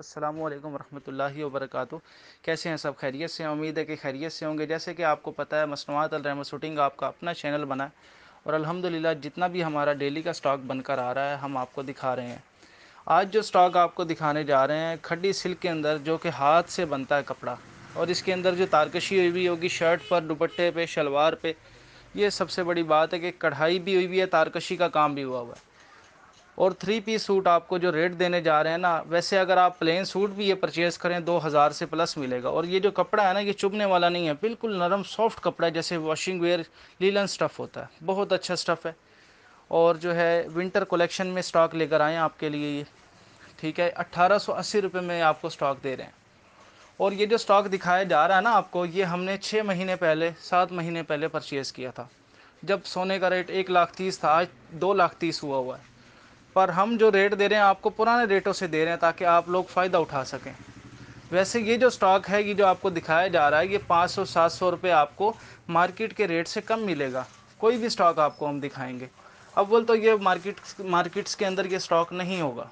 असलम वरहमल वर्क कैसे हैं सब खैरियत से उम्मीद है कि खैरियत से होंगे जैसे कि आपको पता है मसनूआत अलरहमा शूटिंग आपका अपना चैनल बना है और अल्हम्दुलिल्लाह जितना भी हमारा डेली का स्टॉक बनकर आ रहा है हम आपको दिखा रहे हैं आज जो स्टॉक आपको दिखाने जा रहे हैं खड्डी सिल्क के अंदर जो कि हाथ से बनता है कपड़ा और इसके अंदर जो तारकशी हुई हुई होगी शर्ट पर दुपट्टे पे शलवार पे ये सबसे बड़ी बात है कि कढ़ाई भी हुई हुई है तारकशी का काम भी हुआ हुआ है और थ्री पीस सूट आपको जो रेट देने जा रहे हैं ना वैसे अगर आप प्लेन सूट भी ये परचेज़ करें दो हज़ार से प्लस मिलेगा और ये जो कपड़ा है ना ये चुभने वाला नहीं है बिल्कुल नरम सॉफ्ट कपड़ा है जैसे वॉशिंग वेयर लीलन स्टफ़ होता है बहुत अच्छा स्टफ़ है और जो है विंटर कलेक्शन में स्टॉक लेकर आएँ आपके लिए ये ठीक है अट्ठारह सौ अस्सी रुपये में आपको स्टॉक दे रहे हैं और ये जो स्टॉक दिखाया जा रहा है ना आपको ये हमने छः महीने पहले सात महीने पहले परचेज़ किया था जब सोने का रेट एक लाख तीस था आज दो लाख तीस हुआ हुआ है पर हम जो रेट दे रहे हैं आपको पुराने रेटों से दे रहे हैं ताकि आप लोग फ़ायदा उठा सकें वैसे ये जो स्टॉक है ये जो आपको दिखाया जा रहा है ये पाँच सौ सात सौ रुपये आपको मार्केट के रेट से कम मिलेगा कोई भी स्टॉक आपको हम दिखाएंगे बोल तो ये मार्केट मार्केट्स के अंदर ये स्टॉक नहीं होगा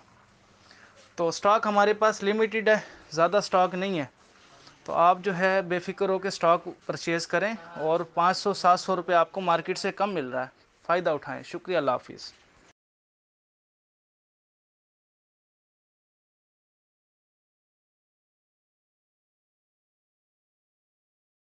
तो स्टॉक हमारे पास लिमिटेड है ज़्यादा स्टॉक नहीं है तो आप जो है बेफिक्र होकर स्टॉक परचेज़ करें और पाँच सौ सात सौ रुपये आपको मार्केट से कम मिल रहा है फ़ायदा उठाएँ शुक्रिया अल्लाह हाफिज़